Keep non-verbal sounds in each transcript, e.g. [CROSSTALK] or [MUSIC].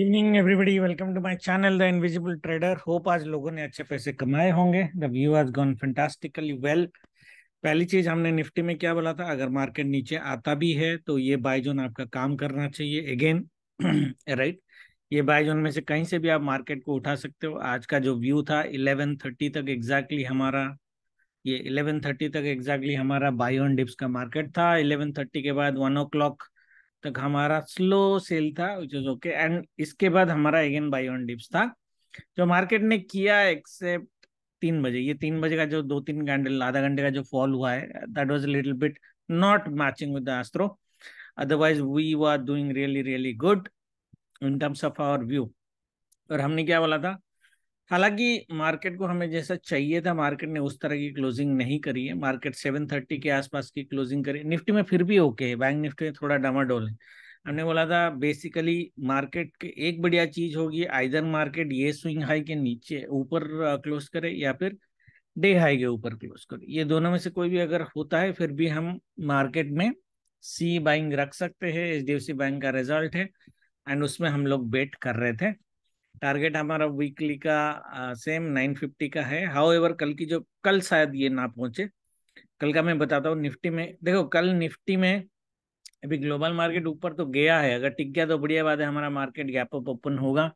Evening everybody welcome to my channel the invisible trader hope आज लोगों ने अच्छे पैसे कमाए होंगे the view has gone fantastically well पहली चीज हमने निफ्टी में क्या बोला था अगर मार्केट नीचे आता भी है तो ये बाय जोन आपका काम करना चाहिए अगेन राइट [CLEARS THROAT] ये बाय जोन में से कहीं से भी आप मार्केट को उठा सकते हो आज का जो व्यू था इलेवन थर्टी तक एग्जैक्टली exactly हमारा ये इलेवन थर्टी तक एग्जैक्टली exactly हमारा बाय ऑन डिप्स का मार्केट था इलेवन थर्टी के बाद वन ओ क्लॉक तक तो हमारा स्लो सेल था विच इज ओके एंड इसके बाद हमारा अगेन बाई ऑन डिप्स था जो मार्केट ने किया एक्सेप्ट तीन बजे ये तीन बजे का जो दो तीन घंटे आधा घंटे का जो फॉल हुआ है that was little bit not matching with the astro otherwise we were doing really really good in terms of our view और हमने क्या बोला था हालांकि मार्केट को हमें जैसा चाहिए था मार्केट ने उस तरह की क्लोजिंग नहीं करी है मार्केट 730 के आसपास की क्लोजिंग करी निफ्टी में फिर भी ओके है बैंक निफ्टी में थोड़ा डमाडोल है हमने बोला था बेसिकली मार्केट के एक बढ़िया चीज होगी आइदर मार्केट ये स्विंग हाई के नीचे ऊपर क्लोज करे या फिर डे हाई के ऊपर क्लोज करे ये दोनों में से कोई भी अगर होता है फिर भी हम मार्केट में सी बाइंग रख सकते हैं H D F C bank का रिजल्ट है एंड उसमें हम लोग बेट कर रहे थे टारगेट हमारा वीकली का सेम नाइन फिफ्टी का है हाउ एवर कल की जो कल शायद ये ना पहुंचे कल का मैं बताता हूँ निफ्टी में देखो कल निफ्टी में अभी ग्लोबल मार्केट ऊपर तो गया है अगर टिक गया तो बढ़िया बात है हमारा मार्केट गैप अप ओपन होगा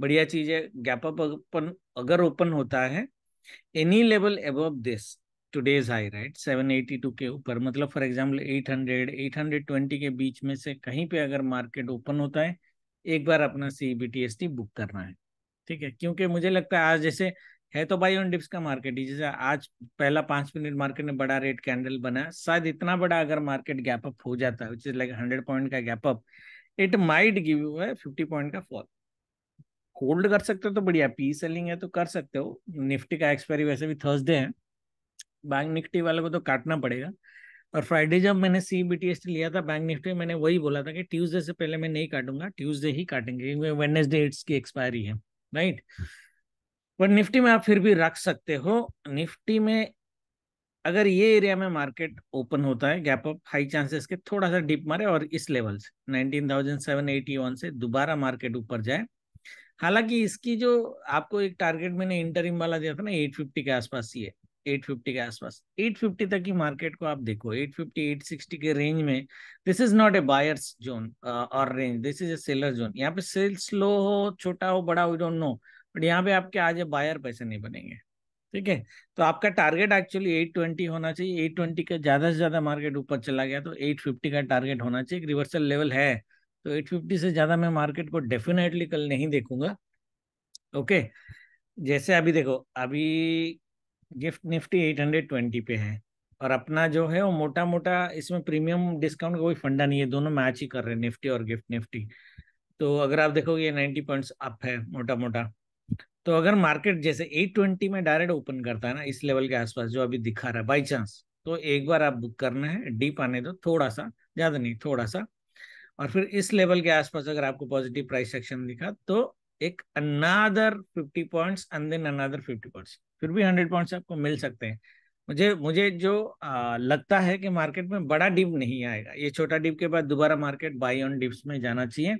बढ़िया चीज है गैप अप ओपन अगर ओपन होता है any level above this today's high right seven eighty two के ऊपर मतलब for example eight hundred eight hundred twenty के बीच में से कहीं पे अगर मार्केट ओपन होता है एक बार अपना सी बुक करना है ठीक है क्योंकि मुझे लगता है आज जैसे है तो बाई ऑन डिप्स का मार्केट ही जैसे आज पहला पांच मिनट मार्केट ने बड़ा रेट कैंडल बनाया शायद इतना बड़ा अगर मार्केट गैप अप हो जाता है लाइक हंड्रेड पॉइंट का gap up it might give you है फिफ्टी पॉइंट का फॉल होल्ड कर सकते हो तो बढ़िया पी सेलिंग है तो कर सकते हो निफ्टी का एक्सपायरी वैसे भी थर्सडे है बैंक निफ्टी वाले को तो काटना पड़ेगा और फ्राइडे जब मैंने C B T S T लिया था बैंक निफ्टी मैंने वही बोला था कि ट्यूसडे से पहले मैं नहीं काटूंगा ट्यूसडे ही काटेंगे क्योंकि वेडनेसडे इट्स की एक्सपायरी है राइट पर निफ्टी में आप फिर भी रख सकते हो निफ्टी में अगर ये एरिया में मार्केट ओपन होता है गैप अप हाई चांसेस के थोड़ा सा डिप मारे और इस लेवल से नाइनटीन से दोबारा मार्केट ऊपर जाए हालांकि इसकी जो आपको एक टारगेट मैंने इंटरिम वाला दिया था ना 850 के आसपास ये 850 के आसपास 850 तक की मार्केट को आप देखो 850 860 के रेंज में this is not a buyers zone और range this is a seller zone यहाँ पे सेल स्लो हो छोटा हो बड़ा वी डोंट नो बट यहाँ पे आपके आज बायर पैसे नहीं बनेंगे ठीक है तो आपका टारगेट एक्चुअली 820 होना चाहिए 820 का ज्यादा से ज्यादा मार्केट ऊपर चला गया तो 850 का टारगेट होना चाहिए रिवर्सल लेवल है तो 850 से ज्यादा मैं मार्केट को डेफिनेटली कल नहीं देखूंगा ओके जैसे अभी देखो अभी गिफ्ट निफ्टी ट्वेंटी पे है और अपना जो है वो मोटा मोटा इसमें प्रीमियम डिस्काउंट का कोई फंडा नहीं है दोनों मैच ही कर रहे हैं निफ्टी और गिफ्ट निफ्टी तो अगर आप देखोगे ये 90 पॉइंट्स अप है मोटा मोटा तो अगर मार्केट जैसे ट्वेंटी में डायरेक्ट ओपन करता है ना इस लेवल के आसपास जो अभी दिखा रहा है बाई चांस तो एक बार आप बुक करना है डीप आने दो थोड़ा सा ज्यादा नहीं थोड़ा सा और फिर इस लेवल के आसपास अगर आपको पॉजिटिव प्राइस सेक्शन दिखा तो एक another fifty points and then another fifty points फिर भी हंड्रेड पॉइंट्स आपको मिल सकते हैं मुझे मुझे जो आ, लगता है कि मार्केट में बड़ा डिप नहीं आएगा ये छोटा डिप के बाद दोबारा मार्केट बाई ऑन डिप्स में जाना चाहिए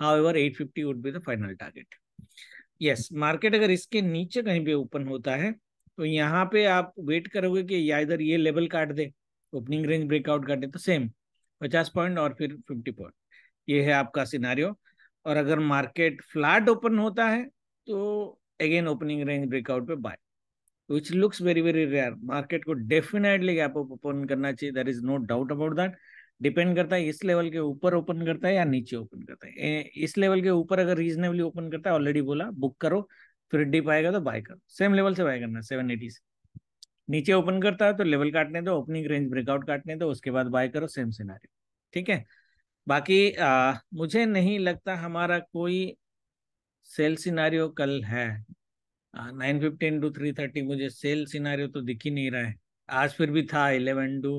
however eight fifty would be the final target yes market अगर इसके नीचे कहीं भी ओपन होता है तो यहाँ पे आप वेट करोगे कि या इधर ये लेवल काट दे ओपनिंग रेंज ब्रेकआउट काट दे तो सेम पचास पॉइंट और फिर फिफ्टी पॉइंट ये है आपका सिनारियो और अगर मार्केट फ्लैट ओपन होता है तो अगेन ओपनिंग रेंज ब्रेकआउट पे buy which looks very very rare market को डेफिनेटली गैप up ओपन करना चाहिए. There is no doubt about that depend करता है इस लेवल के ऊपर ओपन करता है या नीचे ओपन करता है इस लेवल के ऊपर अगर रीजनेबली ओपन करता है ऑलरेडी बोला बुक करो फिर डिप आएगा तो बाय करो सेम लेवल से बाय करना सेवन एटी से नीचे ओपन करता है तो लेवल काटने दो ओपनिंग रेंज ब्रेकआउट काटने दो उसके बाद बाय करो सेम सिनारी ठीक है बाकी आ, मुझे नहीं लगता हमारा कोई सेल सिनारियो कल है nine fifteen to three thirty मुझे सेल सिनारियो तो दिख ही नहीं रहा है आज फिर भी था eleven to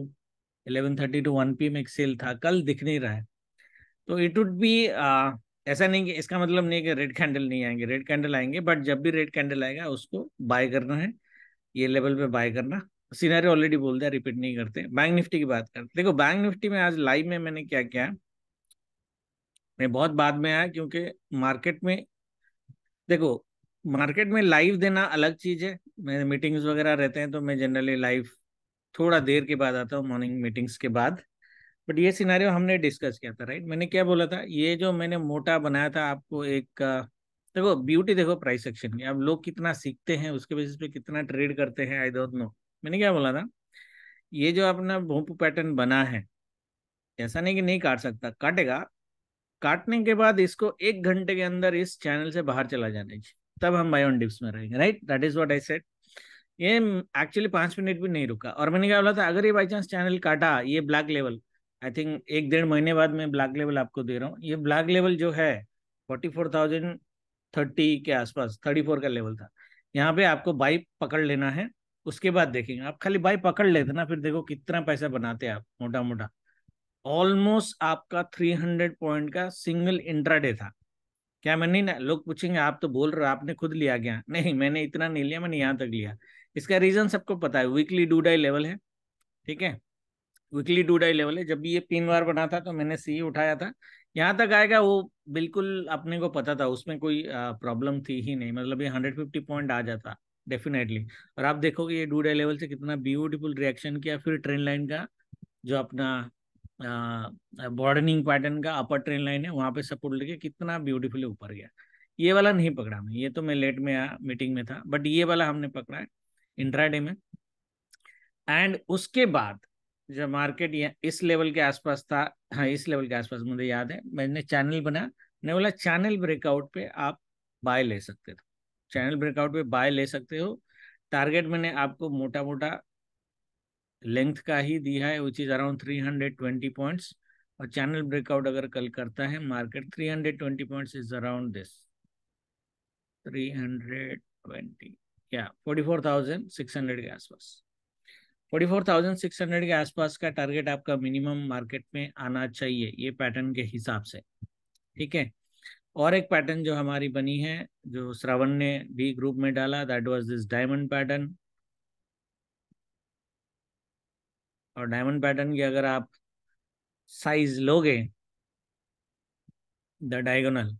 eleven thirty to one P में एक सेल था कल दिख नहीं रहा है तो इट वुड बी ऐसा नहीं कि इसका मतलब नहीं कि रेड कैंडल नहीं आएंगे रेड कैंडल आएंगे बट जब भी रेड कैंडल आएगा उसको बाय करना है ये लेवल पे बाय करना सीनारी ऑलरेडी बोल दिया रिपीट नहीं करते बैंक निफ्टी की बात करते देखो बैंक निफ्टी में आज लाइव में मैंने क्या किया मैं बहुत बाद में आया क्योंकि मार्केट में देखो मार्केट में लाइव देना अलग चीज है मेरे मीटिंग्स वगैरह रहते हैं तो मैं जनरली लाइव थोड़ा देर के बाद आता हूँ मॉर्निंग मीटिंग्स के बाद बट ये सिनारियो हमने डिस्कस किया था राइट मैंने क्या बोला था ये जो मैंने मोटा बनाया था आपको एक देखो ब्यूटी देखो प्राइस सेक्शन की अब लोग कितना सीखते हैं उसके बेसिस पे कितना ट्रेड करते हैं आई डोंट नो मैंने क्या बोला था ये जो अपना भूप पैटर्न बना है ऐसा नहीं कि नहीं काट सकता काटेगा काटने के बाद इसको एक घंटे के अंदर इस चैनल से बाहर चला जाना चाहिए तब हम बायोन डिप्स में रहेंगे right that is what I set ये एक्चुअली पांच मिनट भी नहीं रुका और मैंने क्या बोला था अगर ये बाई चांस चैनल काटा ये ब्लैक लेवल आई थिंक एक डेढ़ महीने बाद मैं ब्लैक लेवल आपको दे रहा हूँ ये ब्लैक लेवल जो है फोर्टी फोर थाउजेंड थर्टी के आसपास थर्टी फोर का लेवल था यहाँ पे आपको बाई पकड़ लेना है उसके बाद देखेंगे आप खाली बाई पकड़ लेते ना फिर देखो कितना पैसा बनाते हैं आप मोटा मोटा ऑलमोस्ट आपका थ्री हंड्रेड पॉइंट का सिंगल इंट्राडे था क्या मैं नहीं ना लोग पूछेंगे आप तो बोल रहे हो आपने खुद लिया क्या [LAUGHS] नहीं मैंने इतना नहीं लिया मैंने यहाँ तक लिया इसका रीजन सबको पता है वीकली डू डाई लेवल है ठीक है वीकली डू डाई लेवल है जब भी ये तीन बार बना था तो मैंने सी उठाया था यहाँ तक आएगा वो बिल्कुल अपने को पता था उसमें कोई प्रॉब्लम थी ही नहीं मतलब ये हंड्रेड फिफ्टी पॉइंट आ जाता डेफिनेटली और आप देखोगे ये डू डाई लेवल से कितना ब्यूटिफुल रिएक्शन किया फिर ट्रेन लाइन का जो अपना बॉर्डनिंग पैटर्न का अपर ट्रेन लाइन है वहां पे सपोर्ट लेके कितना ब्यूटीफुली ऊपर गया ये वाला नहीं पकड़ा मैं ये तो मैं लेट में आया मीटिंग में था बट ये वाला हमने पकड़ा है इंट्राडे में एंड उसके बाद जब मार्केट इस लेवल के आसपास था हाँ इस लेवल के आसपास मुझे याद है मैंने चैनल बनाया मैंने बोला चैनल ब्रेकआउट पे आप बाय ले सकते थे चैनल ब्रेकआउट पे बाय ले सकते हो टारगेट मैंने आपको मोटा मोटा लेंथ का ही दिया है which is around twenty point और चैनल ब्रेकआउट अगर कल करता है market three hundred twenty point is around this three hundred 320 या हंड्रेड के आसपास forty four thousand six hundred के आसपास का टारगेट आपका मिनिमम मार्केट में आना चाहिए ये पैटर्न के हिसाब से ठीक है और एक पैटर्न जो हमारी बनी है जो श्रावण ने भी ग्रुप में डाला that was this diamond pattern और डायमंड पैटर्न की अगर आप साइज लोगे the diagonal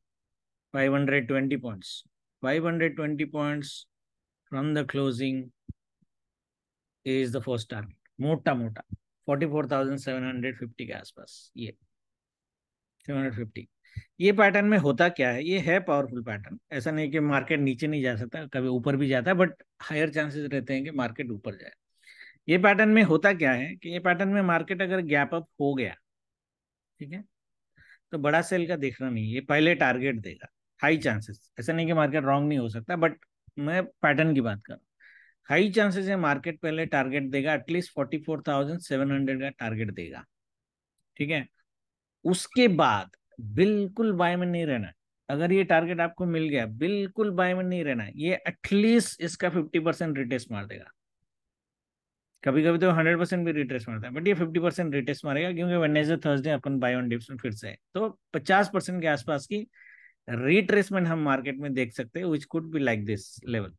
520 points 520 points from the closing is the first target मोटा मोटा 44,750 के आसपास ये 750 ये पैटर्न में होता क्या है ये है पावरफुल पैटर्न ऐसा नहीं कि मार्केट नीचे नहीं जा सकता कभी ऊपर भी जाता है बट हायर चांसेस रहते हैं कि मार्केट ऊपर जाए ये पैटर्न में होता क्या है कि ये पैटर्न में मार्केट अगर गैप अप हो गया ठीक है तो बड़ा सेल का देखना नहीं ये पहले टारगेट देगा हाई चांसेस ऐसा नहीं कि मार्केट रॉन्ग नहीं हो सकता बट मैं पैटर्न की बात कर रहा हूँ हाई चांसेस है मार्केट पहले टारगेट देगा at least forty four thousand seven hundred का टारगेट देगा ठीक है उसके बाद बिल्कुल बाय में नहीं रहना अगर ये टारगेट आपको मिल गया बिल्कुल बाय में नहीं रहना ये एटलीस्ट इसका फिफ्टी परसेंट रिटेस्ट मार देगा कभी कभी तो हंड्रेड परसेंट भी रिटेस्ट मारता है बट ये फिफ्टी परसेंट रिटेस्ट मारेगा क्योंकि वेडनेसडे थर्सडे अपन बाय ऑन डिप्स में फिर से तो पचास परसेंट के आसपास की रिट्रेसमेंट हम मार्केट में देख सकते हैं which could be like this level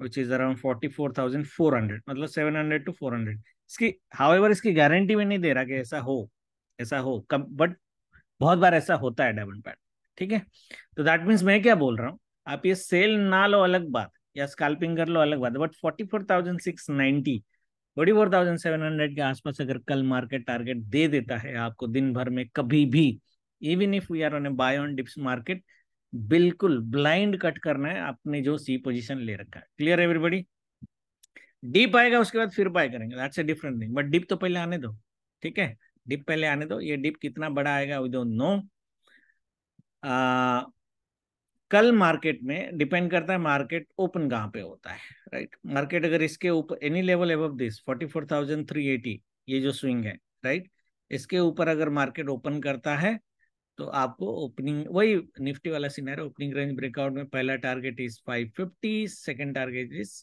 which is around forty four thousand four hundred मतलब seven hundred to four hundred इसकी हावेवर इसकी गारंटी भी नहीं दे रहा कि ऐसा हो ऐसा हो कब बट बहुत बार ऐसा होता है डायमंड पैट ठीक है तो दैट मीन्स मैं क्या बोल रहा हूँ आप ये सेल ना लो अलग बात या स्कैल्पिंग कर लो अलग बात but forty four thousand six ninety forty four thousand seven hundred के आसपास अगर कल मार्केट टारगेट दे देता है आपको दिन भर में कभी भी even if we are on a buy on dips market बिल्कुल ब्लाइंड कट करना है आपने जो सी पोजिशन ले रखा है क्लियर एवरीबडी डीप आएगा उसके बाद फिर बाय करेंगे that's a different thing but dip तो पहले आने दो ठीक है डिप पहले आने दो ये डिप कितना बड़ा आएगा वी नो कल मार्केट में डिपेंड करता है मार्केट ओपन कहाँ पे होता है राइट मार्केट अगर इसके ऊपर any level above this forty four thousand three eighty ये जो स्विंग है राइट इसके ऊपर अगर मार्केट ओपन करता है तो आपको ओपनिंग वही निफ्टी वाला सीनार ओपनिंग रेंज ब्रेकआउट में पहला target is five fifty second target is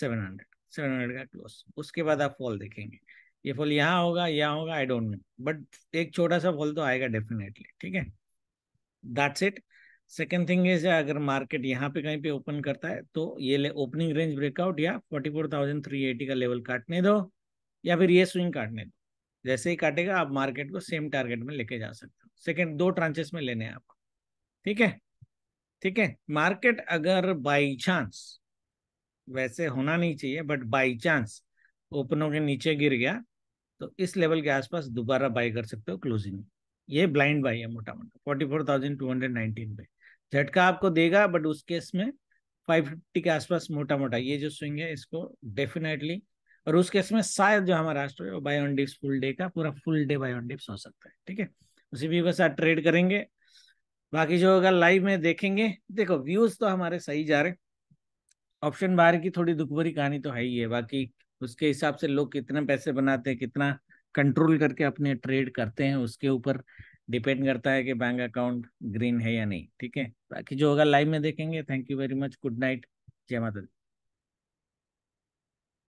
seven hundred seven hundred का क्लोज उसके बाद आप फॉल देखेंगे ये फॉल यहाँ होगा यहाँ होगा आई डोंट नो बट एक छोटा सा फॉल तो आएगा डेफिनेटली ठीक है that's it second thing is अगर मार्केट यहाँ पे कहीं पे ओपन करता है तो ये ओपनिंग रेंज ब्रेकआउट या forty four thousand three eighty का लेवल काटने दो या फिर ये स्विंग काटने दो जैसे ही काटेगा आप मार्केट को सेम टारगेट में लेके जा सकते हो सेकेंड दो ट्रांचेस में लेने हैं आपको ठीक है ठीक है मार्केट अगर बाई चांस वैसे होना नहीं चाहिए बट बाई चांस ओपनों के नीचे गिर गया तो इस लेवल के आसपास दोबारा बाई कर सकते हो क्लोजिंग ये ब्लाइंड बाई है मोटा मोटा forty four thousand two hundred nineteen पे झटका आपको देगा बट उस केस में 550 के आसपास मोटा मोटा ये जो स्विंग है इसको डेफिनेटली और उस केस में शायद जो हमारा राष्ट्र है वो buy on dips full day का पूरा full day buy on dips हो सकता है ठीक है उसी भी बस ट्रेड करेंगे बाकी जो होगा लाइव में देखेंगे देखो व्यूज तो हमारे सही जा रहे ऑप्शन बाहर की थोड़ी दुखभरी कहानी तो है ही है बाकी उसके हिसाब से लोग कितने पैसे बनाते हैं कितना कंट्रोल करके अपने ट्रेड करते हैं उसके ऊपर डिपेंड करता है कि बैंक अकाउंट ग्रीन है या नहीं ठीक है बाकी जो होगा लाइव में देखेंगे thank you very much good night जय माता दी